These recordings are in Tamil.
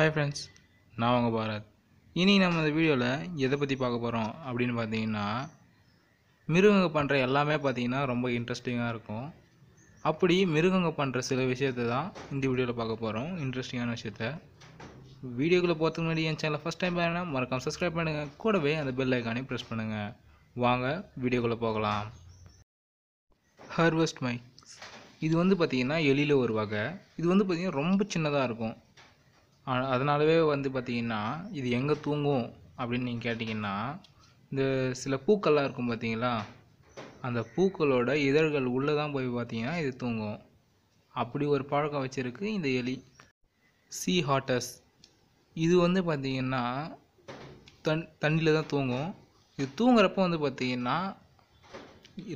ஹாய் ஃப்ரெண்ட்ஸ் நான் உங்கள் பாரத் இனி நம்ம இந்த வீடியோவில் எதை பற்றி பார்க்க போகிறோம் அப்படின்னு பார்த்தீங்கன்னா மிருகங்க பண்ணுற எல்லாமே பார்த்தீங்கன்னா ரொம்ப இன்ட்ரெஸ்டிங்காக இருக்கும் அப்படி மிருகங்க பண்ணுற சில விஷயத்தை தான் இந்த வீடியோவில் பார்க்க போகிறோம் இன்ட்ரெஸ்டிங்கான விஷயத்த வீடியோக்குள்ளே போகிறதுக்கு முன்னாடி என் சேனலில் ஃபஸ்ட் டைம் பாருங்கன்னா மறக்காமல் சப்ஸ்கிரைப் பண்ணுங்கள் கூடவே அந்த பெல் ஐக்கானே ப்ரெஸ் பண்ணுங்கள் வாங்க வீடியோக்குள்ளே போகலாம் ஹர்வஸ்ட் மைக்ஸ் இது வந்து பார்த்திங்கன்னா எலியில் ஒரு வகை இது வந்து பார்த்திங்கன்னா ரொம்ப சின்னதாக இருக்கும் அதனாலவே வந்து பார்த்திங்கன்னா இது எங்கே தூங்கும் அப்படின்னு நீங்கள் கேட்டிங்கன்னா இந்த சில பூக்கள்லாம் இருக்கும் பார்த்தீங்களா அந்த பூக்களோட இதழ்கள் உள்ளே தான் போய் பார்த்தீங்கன்னா இது தூங்கும் அப்படி ஒரு பழக்கம் வச்சுருக்கு இந்த எலி சி ஹாட்டஸ் இது வந்து பார்த்திங்கன்னா தண் தண்ணியில் தான் தூங்கும் இது தூங்குறப்போ வந்து பார்த்திங்கன்னா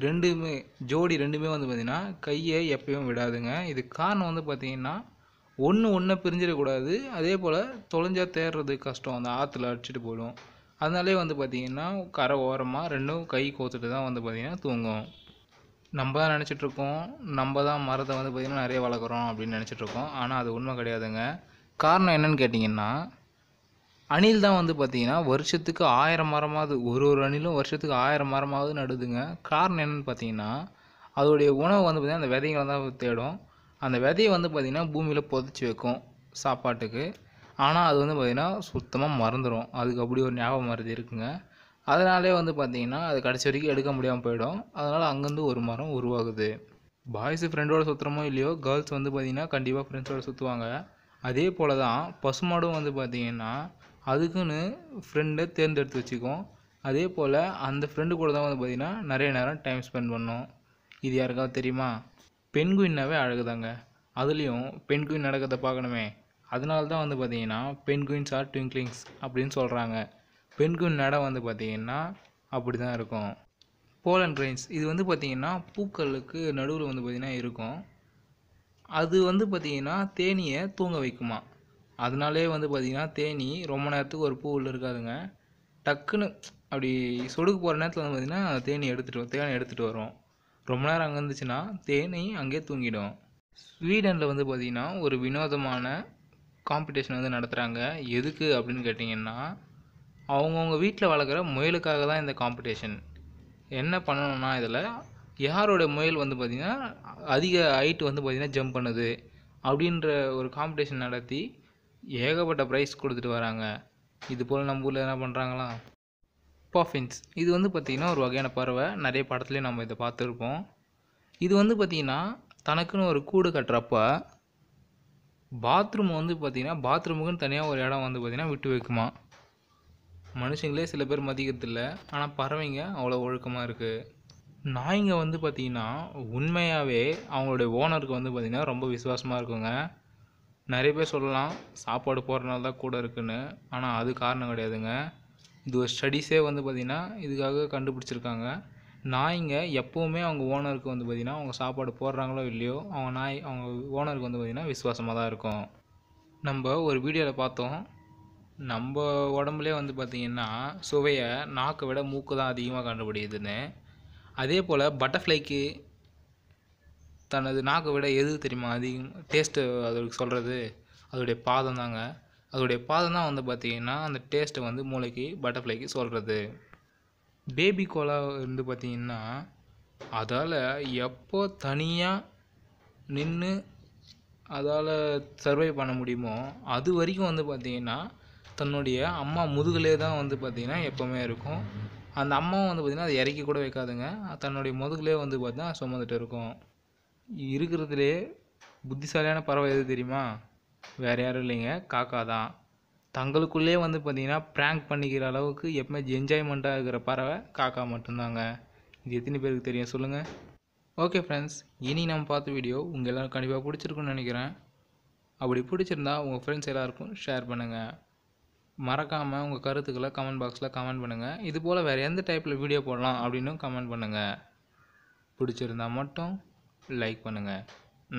ரெண்டுமே ஜோடி ரெண்டுமே வந்து பார்த்திங்கன்னா கையை எப்பயும் விடாதுங்க இது காரணம் வந்து பார்த்திங்கன்னா ஒன்று ஒன்றை பிரிஞ்சிடக்கூடாது அதே போல் தொலைஞ்சா தேடுறது கஷ்டம் அந்த ஆற்றுல அடிச்சுட்டு போயிடும் அதனாலே வந்து பார்த்திங்கன்னா கரை ஓரமாக ரெண்டும் கை கோத்துட்டு தான் வந்து பார்த்திங்கன்னா தூங்கும் நம்ம தான் நினச்சிட்ருக்கோம் நம்ம தான் மரத்தை வந்து பார்த்திங்கன்னா நிறைய வளர்க்குறோம் அப்படின்னு நினச்சிட்ருக்கோம் ஆனால் அது உண்மை கிடையாதுங்க காரணம் என்னன்னு கேட்டிங்கன்னா அணில் தான் வந்து பார்த்திங்கன்னா வருஷத்துக்கு ஆயிரம் மரமாவது ஒரு ஒரு அணிலும் வருஷத்துக்கு ஆயிரம் மரமாவது நடுதுங்க காரணம் என்னென்னு பார்த்தீங்கன்னா அதோடைய உணவு வந்து பார்த்திங்கன்னா அந்த விதைகளை தான் தேடும் அந்த விதையை வந்து பார்த்திங்கன்னா பூமியில் புதைச்சி வைக்கும் சாப்பாட்டுக்கு ஆனால் அது வந்து பார்த்திங்கன்னா சுத்தமாக மறந்துடும் அதுக்கு அப்படி ஒரு ஞாபகம் மருந்து இருக்குங்க அதனாலே வந்து பார்த்திங்கன்னா அது கடைசி வரைக்கும் எடுக்க முடியாமல் போயிடும் அதனால் அங்கேருந்து ஒரு மரம் உருவாகுது பாய்ஸ் ஃப்ரெண்டோட சுற்றுறமோ இல்லையோ கேர்ள்ஸ் வந்து பார்த்திங்கன்னா கண்டிப்பாக ஃப்ரெண்ட்ஸோடு சுற்றுவாங்க அதே போல் தான் பசுமாடும் வந்து பார்த்திங்கன்னா அதுக்குன்னு ஃப்ரெண்டை தேர்ந்தெடுத்து வச்சுக்கும் அதே போல் அந்த ஃப்ரெண்டு கூட தான் வந்து பார்த்திங்கன்னா நிறைய நேரம் டைம் ஸ்பெண்ட் பண்ணும் இது யாருக்காவது தெரியுமா பென்குயின்னாவே அழகு தாங்க அதுலேயும் பென்குயின் நடக்கிறத பார்க்கணுமே அதனால தான் வந்து பார்த்தீங்கன்னா பென்குயின்ஸ் ஆர் ட்விங்க்லிங்ஸ் அப்படின்னு சொல்கிறாங்க பென்குயின் நட வந்து பார்த்தீங்கன்னா அப்படி தான் இருக்கும் போலன் கிரெயின்ஸ் இது வந்து பார்த்திங்கன்னா பூக்களுக்கு நடுவில் வந்து பார்த்திங்கன்னா இருக்கும் அது வந்து பார்த்திங்கன்னா தேனியை தூங்க வைக்குமா அதனாலே வந்து பார்த்திங்கன்னா தேனி ரொம்ப நேரத்துக்கு ஒரு பூ உள்ளே இருக்காதுங்க டக்குன்னு அப்படி சொடுக்கு போகிற நேரத்தில் வந்து பார்த்திங்கன்னா தேனி எடுத்துகிட்டு தேனை எடுத்துகிட்டு வரும் ரொம்ப நேரம் அங்கே இருந்துச்சுன்னா தேனி அங்கேயே தூங்கிடும் ஸ்வீடனில் வந்து பார்த்திங்கன்னா ஒரு வினோதமான காம்படிஷன் வந்து நடத்துகிறாங்க எதுக்கு அப்படின்னு கேட்டிங்கன்னா அவங்கவுங்க வீட்டில் வளர்க்குற முயலுக்காக தான் இந்த காம்படிஷன் என்ன பண்ணணும்னா இதில் யாரோட முயல் வந்து பார்த்திங்கன்னா அதிக ஹைட் வந்து பார்த்திங்கன்னா ஜம்ப் பண்ணுது அப்படின்ற ஒரு காம்படிஷன் நடத்தி ஏகப்பட்ட ப்ரைஸ் கொடுத்துட்டு வராங்க இது போல் நம்ம ஊரில் என்ன பண்ணுறாங்களா பாஃபின்ஸ் இது வந்து பார்த்திங்கன்னா ஒரு வகையான பறவை நிறைய படத்துலேயும் நம்ம இதை பார்த்துருப்போம் இது வந்து பார்த்திங்கன்னா தனக்குன்னு ஒரு கூடு கட்டுறப்ப பாத்ரூம் வந்து பார்த்திங்கன்னா பாத்ரூமுக்குன்னு தனியாக ஒரு இடம் வந்து பார்த்திங்கன்னா விட்டு வைக்குமா மனுஷங்களே சில பேர் மதிக்கிறதில்ல ஆனால் பறவைங்க அவ்வளோ ஒழுக்கமாக இருக்குது நாய்ங்க வந்து பார்த்திங்கன்னா உண்மையாகவே அவங்களுடைய ஓனருக்கு வந்து பார்த்திங்கன்னா ரொம்ப விசுவாசமாக இருக்குங்க நிறைய பேர் சொல்லலாம் சாப்பாடு போடுறனால தான் கூட இருக்குன்னு ஆனால் அது காரணம் கிடையாதுங்க இது ஒரு ஸ்டடீஸே வந்து பார்த்திங்கன்னா இதுக்காக கண்டுபிடிச்சிருக்காங்க நாய்ங்க எப்போவுமே அவங்க ஓனருக்கு வந்து பார்த்திங்கன்னா அவங்க சாப்பாடு போடுறாங்களோ இல்லையோ அவங்க நாய் அவங்க ஓனருக்கு வந்து பார்த்திங்கன்னா விசுவாசமாக தான் இருக்கும் நம்ம ஒரு வீடியோவில் பார்த்தோம் நம்ம உடம்புலே வந்து பார்த்திங்கன்னா சுவையை நாக்கை விட மூக்கு தான் அதிகமாக கண்டுபிடிக்குதுன்னு அதே போல் பட்டர்ஃப்ளைக்கு தனது நாக்கை விட எது தெரியுமா அதிகம் டேஸ்ட்டு அதுக்கு சொல்கிறது அதோடைய பாதம் தாங்க அதோடைய பாதம் தான் வந்து பார்த்திங்கன்னா அந்த டேஸ்ட்டை வந்து மூளைக்கு பட்டர்ஃப்ளைக்கு சொல்கிறது பேபி கோலா வந்து பார்த்திங்கன்னா அதால் எப்போ தனியாக நின்று அதால் சர்வை பண்ண முடியுமோ அது வரைக்கும் வந்து பார்த்திங்கன்னா தன்னுடைய அம்மா முதுகுலே தான் வந்து பார்த்திங்கன்னா எப்போவுமே இருக்கும் அந்த அம்மாவும் வந்து பார்த்திங்கன்னா அதை இறக்கி கூட வைக்காதுங்க தன்னுடைய முதுகுலே வந்து பார்த்தீங்கன்னா சுமந்துட்டு இருக்கும் இருக்கிறதுலே புத்திசாலியான பறவை எது தெரியுமா வேறு யாரும் இல்லைங்க காக்கா தான் தங்களுக்குள்ளே வந்து பார்த்திங்கன்னா ப்ராங்க் பண்ணிக்கிற அளவுக்கு எப்பவுமே என்ஜாய்மெண்ட்டாக இருக்கிற பறவை காக்கா மட்டும்தாங்க இது எத்தனை பேருக்கு தெரியும் சொல்லுங்கள் ஓகே ஃப்ரெண்ட்ஸ் இனி நம்ம பார்த்த வீடியோ உங்கள் எல்லோரும் கண்டிப்பாக பிடிச்சிருக்குன்னு நினைக்கிறேன் அப்படி பிடிச்சிருந்தா உங்கள் ஃப்ரெண்ட்ஸ் எல்லாருக்கும் ஷேர் பண்ணுங்கள் மறக்காமல் உங்கள் கருத்துக்களை கமெண்ட் பாக்ஸில் கமெண்ட் பண்ணுங்கள் இது போல் வேறு எந்த டைப்பில் வீடியோ போடலாம் அப்படின்னு கமெண்ட் பண்ணுங்கள் பிடிச்சிருந்தா மட்டும் லைக் பண்ணுங்கள்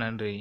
நன்றி